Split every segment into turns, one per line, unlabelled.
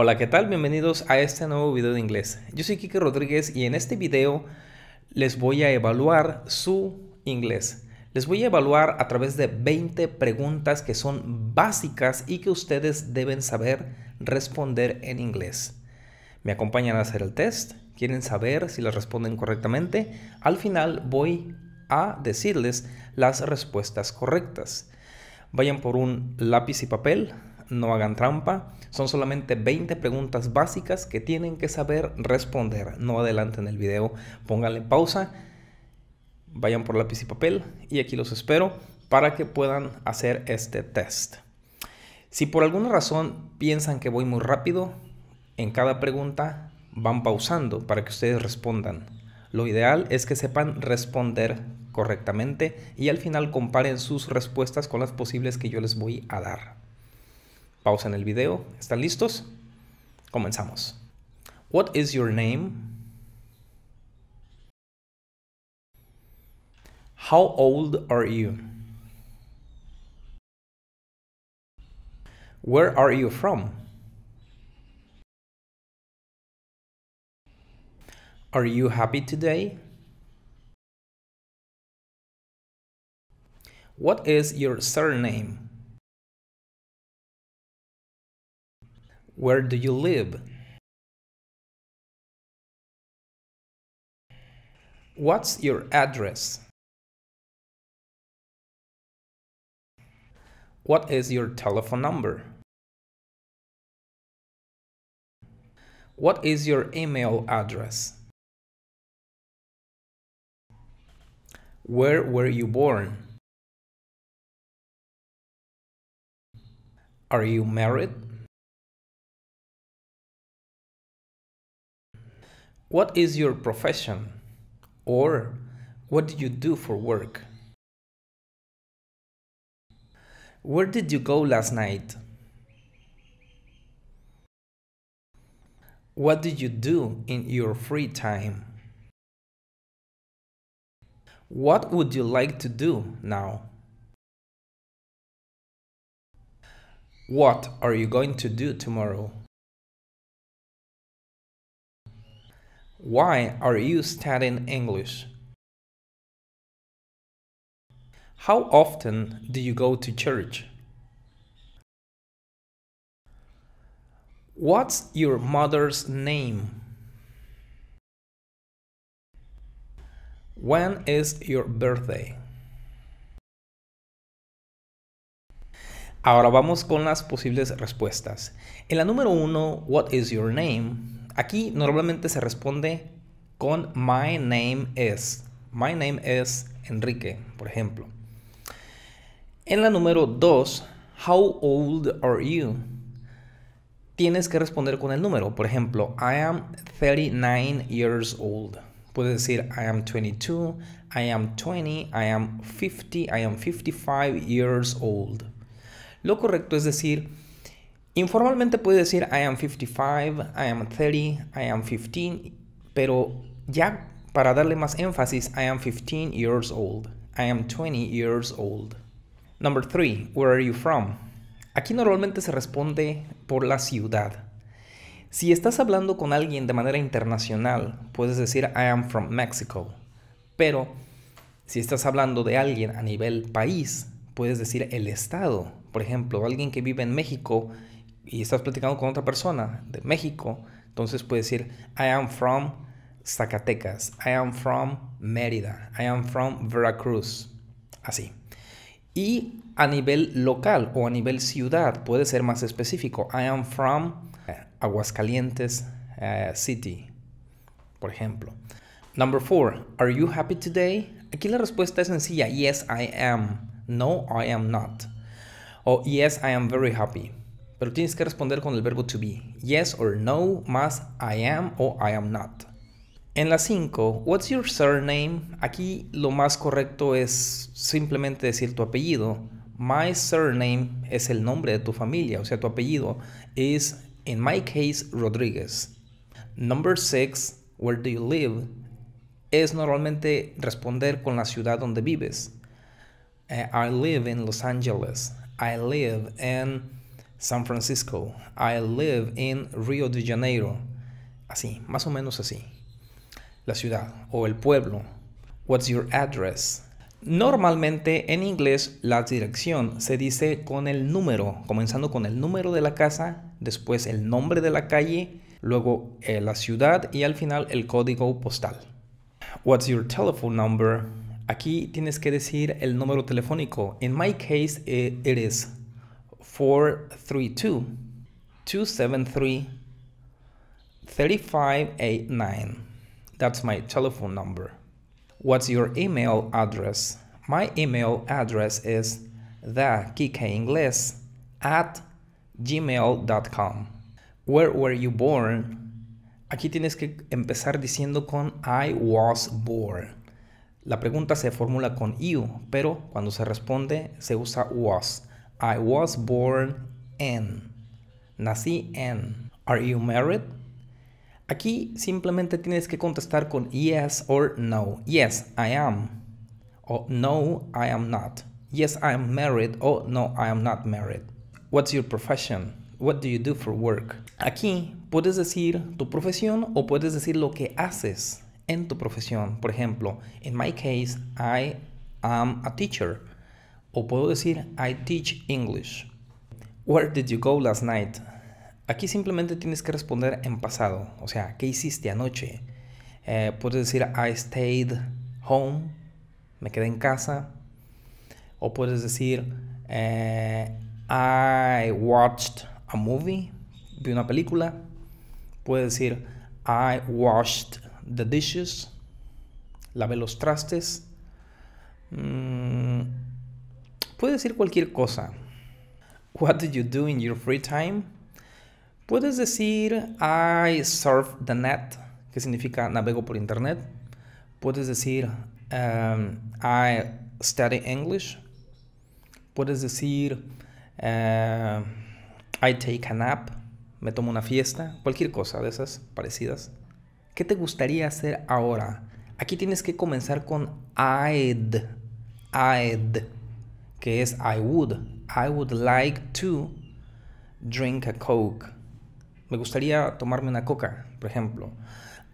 Hola, ¿qué tal? Bienvenidos a este nuevo video de inglés. Yo soy Kike Rodríguez y en este video les voy a evaluar su inglés. Les voy a evaluar a través de 20 preguntas que son básicas y que ustedes deben saber responder en inglés. Me acompañan a hacer el test, quieren saber si las responden correctamente. Al final voy a decirles las respuestas correctas. Vayan por un lápiz y papel, no hagan trampa. Son solamente 20 preguntas básicas que tienen que saber responder. No adelanten el video, pónganle pausa, vayan por lápiz y papel y aquí los espero para que puedan hacer este test. Si por alguna razón piensan que voy muy rápido, en cada pregunta van pausando para que ustedes respondan. Lo ideal es que sepan responder correctamente y al final comparen sus respuestas con las posibles que yo les voy a dar. Pausa en el video. ¿Están listos? Comenzamos. What is your name?
How old are you? Where are you from? Are you happy today? What is your surname? Where do you live? What's your address? What is your telephone number? What is your email address? Where were you born? Are you married? What is your profession? Or what do you do for work?
Where did you go last night?
What did you do in your free time? What would you like to do now? What are you going to do tomorrow? Why are you studying English? How often do you go to church? What's your mother's name? When is your birthday?
Ahora vamos con las posibles respuestas. En la número uno, What is your name? Aquí normalmente se responde con my name is. My name is Enrique, por ejemplo. En la número 2, how old are you? Tienes que responder con el número. Por ejemplo, I am 39 years old. Puedes decir I am 22, I am 20, I am 50, I am 55 years old. Lo correcto es decir Informalmente puede decir I am 55, I am 30, I am 15, pero ya para darle más énfasis, I am 15 years old, I am 20 years old. Number 3, where are you from? Aquí normalmente se responde por la ciudad. Si estás hablando con alguien de manera internacional, puedes decir I am from Mexico. Pero si estás hablando de alguien a nivel país, puedes decir el estado. Por ejemplo, alguien que vive en México y estás platicando con otra persona de México, entonces puedes decir, I am from Zacatecas, I am from Mérida, I am from Veracruz, así. Y a nivel local o a nivel ciudad puede ser más específico, I am from eh, Aguascalientes eh, City, por ejemplo. Number four, are you happy today? Aquí la respuesta es sencilla, yes I am, no I am not, o yes I am very happy pero tienes que responder con el verbo to be. Yes or no, más I am o I am not. En la 5, what's your surname? Aquí lo más correcto es simplemente decir tu apellido. My surname es el nombre de tu familia, o sea, tu apellido es, in my case, Rodríguez. Number 6, where do you live? Es normalmente responder con la ciudad donde vives. Eh, I live in Los Angeles. I live in San Francisco. I live in Rio de Janeiro. Así, más o menos así. La ciudad o el pueblo. What's your address? Normalmente en inglés la dirección se dice con el número, comenzando con el número de la casa, después el nombre de la calle, luego eh, la ciudad y al final el código postal. What's your telephone number? Aquí tienes que decir el número telefónico. In my case, eh, it is 432 273 3589. That's my telephone number. What's your email address? My email address is thekikeingles at gmail.com. Where were you born? Aquí tienes que empezar diciendo con I was born. La pregunta se formula con you, pero cuando se responde se usa was. I was born in, Nací en. Are you married? Aquí simplemente tienes que contestar con yes or no. Yes, I am. O no, I am not. Yes, I am married. O no, I am not married. What's your profession? What do you do for work? Aquí puedes decir tu profesión o puedes decir lo que haces en tu profesión. Por ejemplo, in my case, I am a teacher. O puedo decir I teach English. Where did you go last night? Aquí simplemente tienes que responder en pasado, o sea, ¿qué hiciste anoche? Eh, puedes decir I stayed home, me quedé en casa. O puedes decir eh, I watched a movie, vi una película. Puedes decir I washed the dishes, lavé los trastes. Mm, Puedes decir cualquier cosa. What do you do in your free time? Puedes decir I surf the net, que significa navego por internet. Puedes decir um, I study English. Puedes decir uh, I take a nap, me tomo una fiesta, cualquier cosa de esas parecidas. ¿Qué te gustaría hacer ahora? Aquí tienes que comenzar con I'd. I'd es I would. I would like to drink a Coke. Me gustaría tomarme una coca, por ejemplo.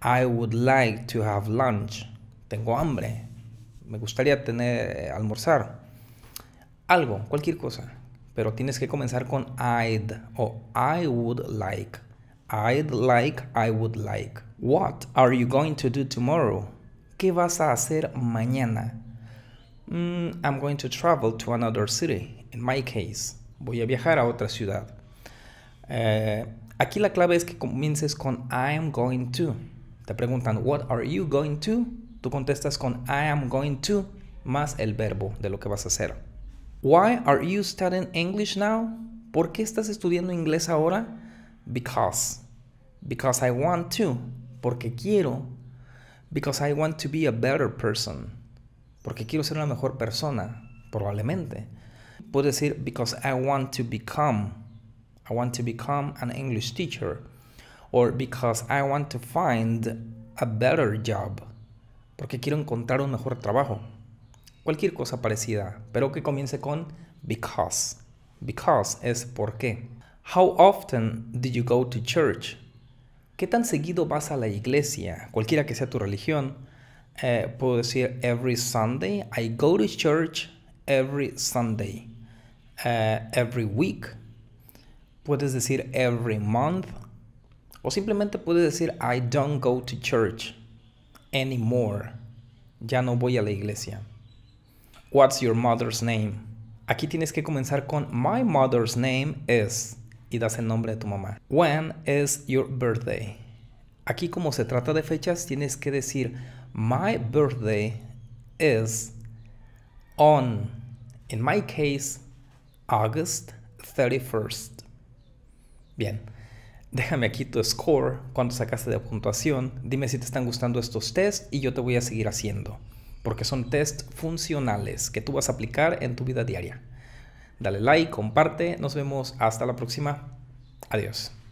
I would like to have lunch. Tengo hambre. Me gustaría tener eh, almorzar. Algo, cualquier cosa. Pero tienes que comenzar con I'd o I would like. I'd like, I would like. What are you going to do tomorrow? ¿Qué vas a hacer mañana? Mm, I'm going to travel to another city. In my case, voy a viajar a otra ciudad. Eh, aquí la clave es que comiences con I am going to. Te preguntan, what are you going to? Tú contestas con I am going to más el verbo de lo que vas a hacer. Why are you studying English now? ¿Por qué estás estudiando inglés ahora? Because. Because I want to. Porque quiero. Because I want to be a better person porque quiero ser una mejor persona, probablemente. Puedo decir, because I want to become, I want to become an English teacher, or because I want to find a better job, porque quiero encontrar un mejor trabajo. Cualquier cosa parecida, pero que comience con because. Because es por qué. How often do you go to church? ¿Qué tan seguido vas a la iglesia, cualquiera que sea tu religión? Eh, puedo decir every Sunday. I go to church every Sunday. Eh, every week. Puedes decir every month. O simplemente puedes decir I don't go to church anymore. Ya no voy a la iglesia. What's your mother's name? Aquí tienes que comenzar con My mother's name is y das el nombre de tu mamá. When is your birthday? Aquí como se trata de fechas tienes que decir My birthday is on, in my case, August 31st. Bien, déjame aquí tu score, cuánto sacaste de puntuación, dime si te están gustando estos tests y yo te voy a seguir haciendo, porque son tests funcionales que tú vas a aplicar en tu vida diaria.
Dale like, comparte, nos vemos hasta la próxima. Adiós.